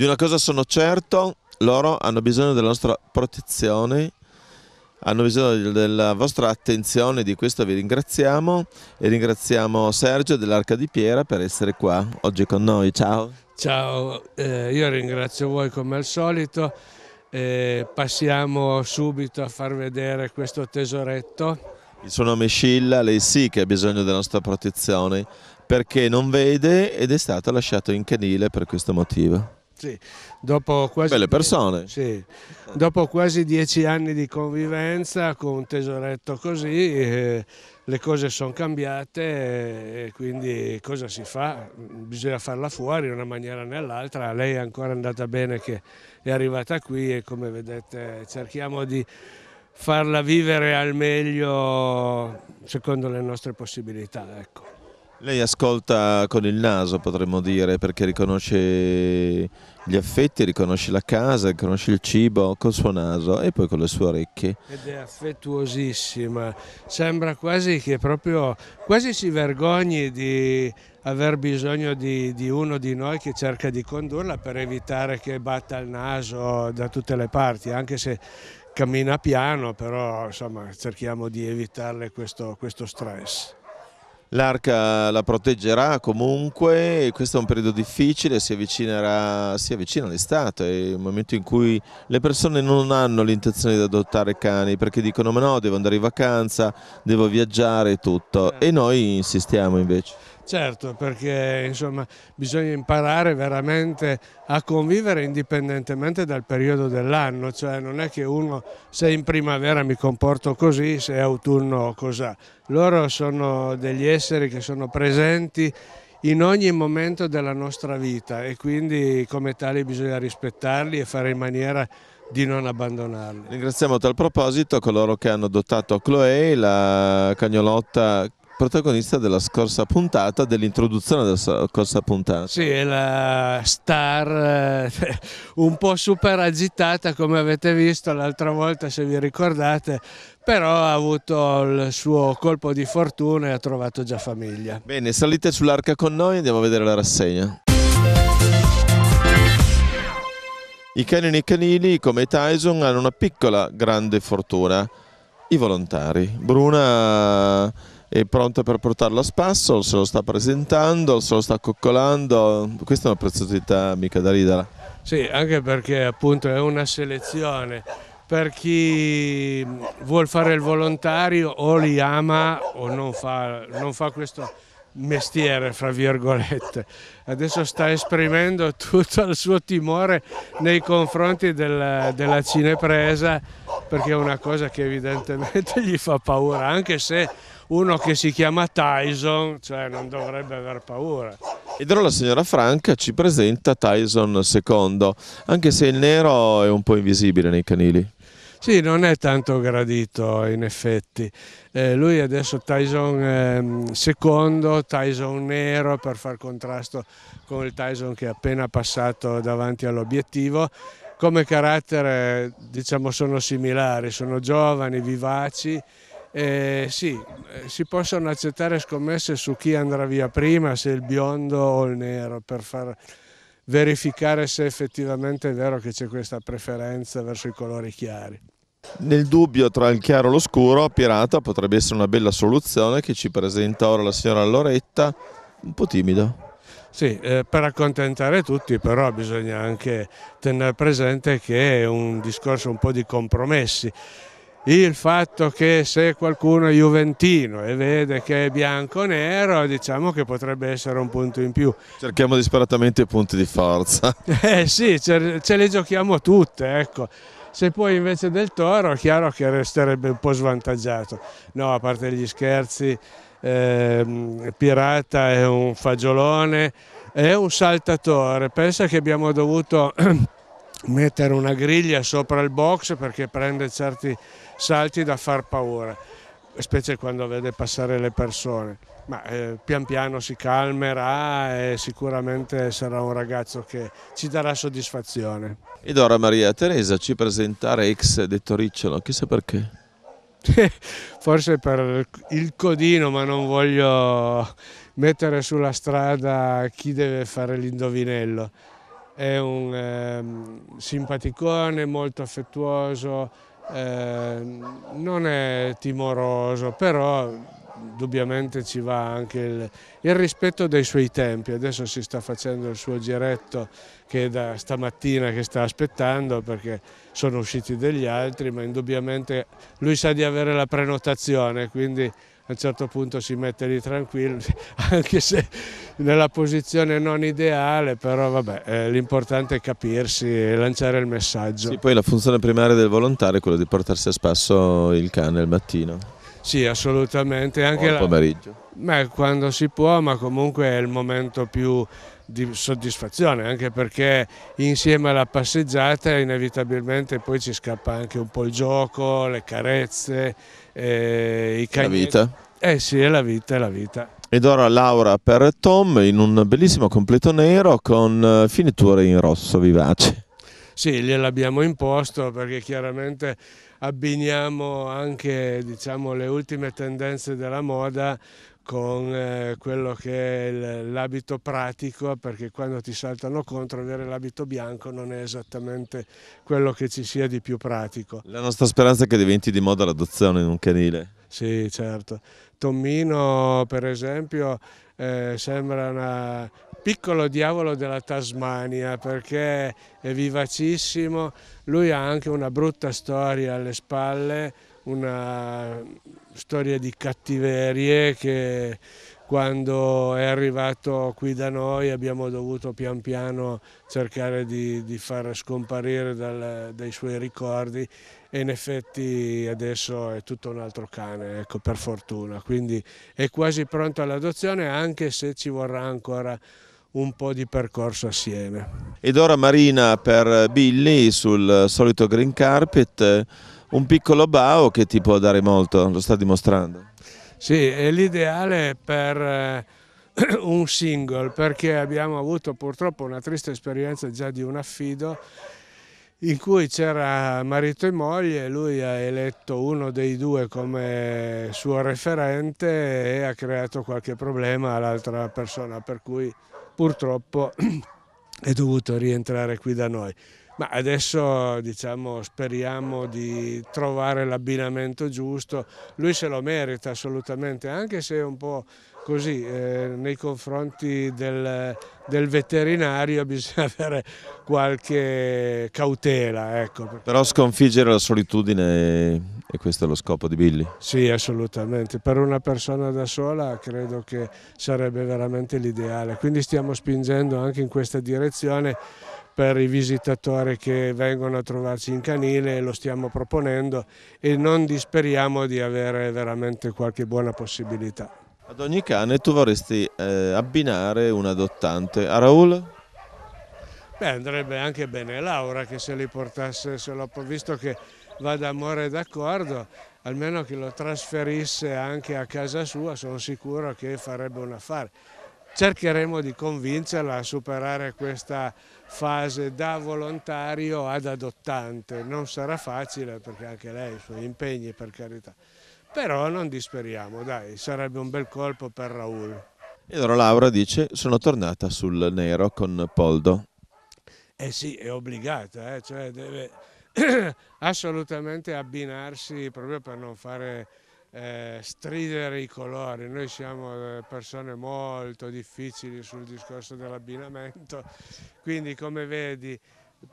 Di una cosa sono certo, loro hanno bisogno della nostra protezione, hanno bisogno della vostra attenzione, di questo vi ringraziamo e ringraziamo Sergio dell'Arca di Piera per essere qua oggi con noi. Ciao. Ciao, eh, io ringrazio voi come al solito. Eh, passiamo subito a far vedere questo tesoretto. Il suo nome è Scilla, lei sì che ha bisogno della nostra protezione perché non vede ed è stato lasciato in canile per questo motivo. Sì, dopo quasi, Belle persone. Sì, dopo quasi dieci anni di convivenza con un tesoretto così, eh, le cose sono cambiate e quindi cosa si fa? Bisogna farla fuori in una maniera o nell'altra. Lei è ancora andata bene che è arrivata qui e come vedete cerchiamo di farla vivere al meglio secondo le nostre possibilità. Ecco. Lei ascolta con il naso potremmo dire perché riconosce gli affetti, riconosce la casa, riconosce il cibo col suo naso e poi con le sue orecchie. Ed è affettuosissima, sembra quasi che proprio, quasi si vergogni di aver bisogno di, di uno di noi che cerca di condurla per evitare che batta il naso da tutte le parti, anche se cammina piano, però insomma cerchiamo di evitarle questo, questo stress. L'arca eh, la proteggerà comunque, questo è un periodo difficile, si, avvicinerà, si avvicina l'estate, è un momento in cui le persone non hanno l'intenzione di adottare cani perché dicono ma no, devo andare in vacanza, devo viaggiare e tutto e noi insistiamo invece. Certo, perché insomma, bisogna imparare veramente a convivere indipendentemente dal periodo dell'anno, cioè non è che uno se in primavera mi comporto così, se è autunno cos'ha. Loro sono degli esseri che sono presenti in ogni momento della nostra vita e quindi come tali bisogna rispettarli e fare in maniera di non abbandonarli. Ringraziamo a tal proposito coloro che hanno dotato Chloe, la cagnolotta protagonista della scorsa puntata, dell'introduzione della scorsa puntata. Sì, la star eh, un po' super agitata come avete visto l'altra volta se vi ricordate, però ha avuto il suo colpo di fortuna e ha trovato già famiglia. Bene, salite sull'arca con noi, andiamo a vedere la rassegna. I cani e i canili, come Tyson, hanno una piccola grande fortuna, i volontari. Bruna è pronto per portarlo a spasso, se lo sta presentando, se lo sta coccolando, questa è una preziosità mica da ridere. Sì, anche perché appunto è una selezione per chi vuol fare il volontario o li ama o non fa, non fa questo mestiere, fra virgolette. Adesso sta esprimendo tutto il suo timore nei confronti del, della cinepresa perché è una cosa che evidentemente gli fa paura, anche se uno che si chiama Tyson, cioè non dovrebbe aver paura. Ed ora la signora Franca ci presenta Tyson II, anche se il nero è un po' invisibile nei canili. Sì, non è tanto gradito in effetti. Eh, lui adesso Tyson II, ehm, Tyson nero per far contrasto con il Tyson che è appena passato davanti all'obiettivo. Come carattere diciamo sono similari, sono giovani, vivaci eh, sì, eh, si possono accettare scommesse su chi andrà via prima, se il biondo o il nero, per far verificare se effettivamente è vero che c'è questa preferenza verso i colori chiari. Nel dubbio tra il chiaro e lo scuro, Pirata potrebbe essere una bella soluzione che ci presenta ora la signora Loretta, un po' timida. Sì, eh, per accontentare tutti però bisogna anche tenere presente che è un discorso un po' di compromessi il fatto che se qualcuno è juventino e vede che è bianco-nero diciamo che potrebbe essere un punto in più. Cerchiamo disperatamente i punti di forza. Eh sì, ce, ce le giochiamo tutte, ecco. Se poi invece del toro è chiaro che resterebbe un po' svantaggiato. No, a parte gli scherzi, eh, Pirata è un fagiolone, è un saltatore. Pensa che abbiamo dovuto mettere una griglia sopra il box perché prende certi salti da far paura, specie quando vede passare le persone. Ma eh, pian piano si calmerà e sicuramente sarà un ragazzo che ci darà soddisfazione. Ed ora Maria Teresa ci presentare ex detto Ricciolo, chissà perché. Forse per il codino, ma non voglio mettere sulla strada chi deve fare l'indovinello è un eh, simpaticone, molto affettuoso, eh, non è timoroso, però dubbiamente ci va anche il, il, rispetto dei suoi tempi. Adesso si sta facendo il suo giretto che è da stamattina che sta aspettando perché sono usciti degli altri, ma indubbiamente lui sa di avere la prenotazione, quindi a un certo punto si mette lì tranquillo, anche se nella posizione non ideale, però vabbè, eh, l'importante è capirsi e lanciare il messaggio. Sì, poi la funzione primaria del volontario è quella di portarsi a spasso il cane al mattino. Sì, assolutamente. Anche o al pomeriggio. La... Beh, quando si può, ma comunque è il momento più di soddisfazione, anche perché insieme alla passeggiata inevitabilmente poi ci scappa anche un po' il gioco, le carezze, eh, la vita. Eh sì, è la vita, è la vita. Ed ora Laura per Tom in un bellissimo completo nero con eh, finiture in rosso vivace. Sì, gliel'abbiamo imposto perché chiaramente abbiniamo anche diciamo, le ultime tendenze della moda con eh, quello che è l'abito pratico perché quando ti saltano contro avere l'abito bianco non è esattamente quello che ci sia di più pratico. La nostra speranza è che diventi di moda l'adozione in un canile. Sì, certo. Tommino per esempio eh, sembra un piccolo diavolo della Tasmania perché è vivacissimo, lui ha anche una brutta storia alle spalle una storia di cattiverie che quando è arrivato qui da noi abbiamo dovuto pian piano cercare di, di far scomparire dal, dai suoi ricordi e in effetti adesso è tutto un altro cane, ecco, per fortuna. Quindi è quasi pronto all'adozione anche se ci vorrà ancora un po' di percorso assieme. Ed ora Marina per Billy sul solito green carpet un piccolo BAO che ti può dare molto, lo sta dimostrando. Sì, è l'ideale per eh, un single perché abbiamo avuto purtroppo una triste esperienza già di un affido in cui c'era marito e moglie, lui ha eletto uno dei due come suo referente e ha creato qualche problema all'altra persona, per cui purtroppo è dovuto rientrare qui da noi. Ma adesso diciamo, speriamo di trovare l'abbinamento giusto, lui se lo merita assolutamente, anche se è un po' così, eh, nei confronti del, del, veterinario bisogna avere qualche cautela. Ecco. Però sconfiggere la solitudine e questo è lo scopo di Billy? Sì, assolutamente, per una persona da sola credo che sarebbe veramente l'ideale, quindi stiamo spingendo anche in questa direzione per i visitatori che vengono a trovarci in canile, lo stiamo proponendo e non disperiamo di avere veramente qualche buona possibilità. Ad ogni cane tu vorresti eh, abbinare un adottante. A Raul? Beh, andrebbe anche bene Laura che se li portasse, se lo, visto che va d'amore d'accordo, almeno che lo trasferisse anche a casa sua, sono sicuro che farebbe un affare. Cercheremo di convincerla a superare questa fase da volontario ad adottante. Non sarà facile perché anche lei ha i suoi impegni per carità. Però non disperiamo, dai, sarebbe un bel colpo per Raul. E allora Laura dice sono tornata sul nero con Poldo. Eh sì, è obbligata, eh? cioè deve assolutamente abbinarsi proprio per non fare eh, stridere i colori, noi siamo eh, persone molto difficili sul discorso dell'abbinamento, quindi come vedi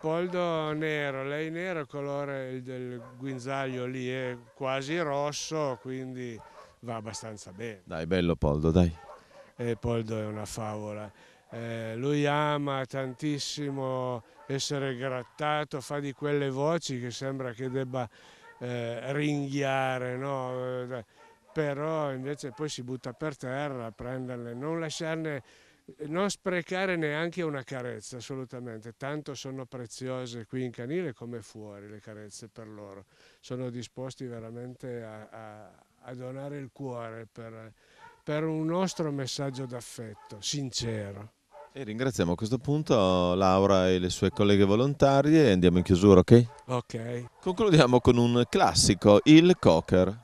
Poldo nero, lei nero, il colore del guinzaglio lì è quasi rosso, quindi va abbastanza bene. Dai, bello Poldo, dai. E Poldo è una favola. Eh, lui ama tantissimo essere grattato, fa di quelle voci che sembra che debba eh, ringhiare, no? Eh, però invece poi si butta per terra, a prenderle, non lasciarne, non sprecare neanche una carezza assolutamente, tanto sono preziose qui in canile come fuori le carezze per loro, sono disposti veramente a, a, a donare il cuore per, per un nostro messaggio d'affetto, sincero. E ringraziamo a questo punto Laura e le sue colleghe volontarie e andiamo in chiusura, ok? Ok. Concludiamo con un classico, il cocker.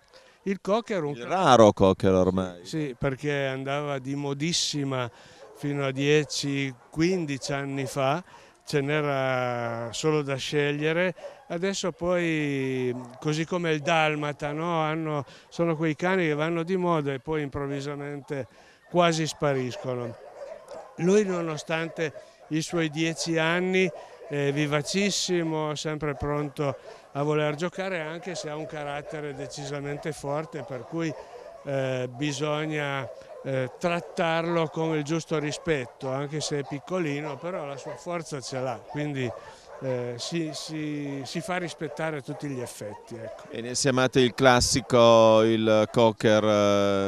Il cocker un il raro cocker ormai. Sì, perché andava di modissima fino a 10-15 anni fa, ce n'era solo da scegliere. Adesso poi, così come il dalmata, no? Hanno, sono quei cani che vanno di moda e poi improvvisamente quasi spariscono. Lui nonostante i suoi dieci anni è vivacissimo, sempre pronto a voler giocare anche se ha un carattere decisamente forte per cui eh, bisogna eh, trattarlo con il giusto rispetto anche se è piccolino però la sua forza ce l'ha quindi eh, si, si, si, fa rispettare a tutti gli effetti. Ecco. Bene, se amate il classico, il cocker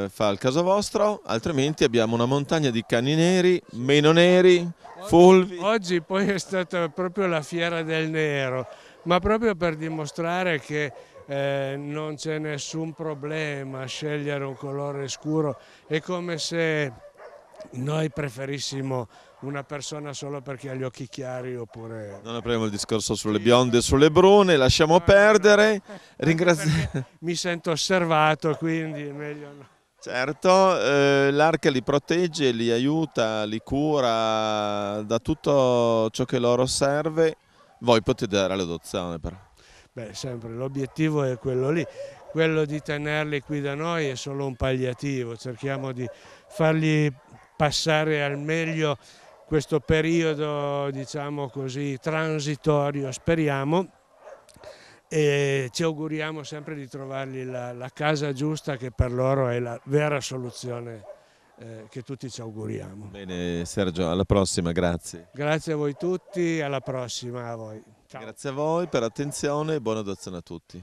eh, fa il caso vostro, altrimenti abbiamo una montagna di cani neri, meno neri, fulvi. Oggi poi è stata proprio la fiera del nero, ma proprio per dimostrare che eh, non c'è nessun problema a scegliere un colore scuro, è come se noi preferissimo una persona solo perché ha gli occhi chiari oppure... Non apriamo il discorso sulle bionde e sulle brune, lasciamo perdere. Ringrazio... Mi sento osservato, quindi è meglio no. Certo, eh, l'arca li protegge, li aiuta, li cura da tutto ciò che loro serve. Voi potete dare l'adozione però. Beh, sempre, l'obiettivo è quello lì. Quello di tenerli qui da noi è solo un palliativo, cerchiamo di fargli passare al meglio questo periodo diciamo così transitorio speriamo e ci auguriamo sempre di trovargli la, la casa giusta che per loro è la vera soluzione eh, che tutti ci auguriamo. Bene Sergio, alla prossima, grazie. Grazie a voi tutti, alla prossima a voi. Ciao. Grazie a voi per l'attenzione e buona dozzana a tutti.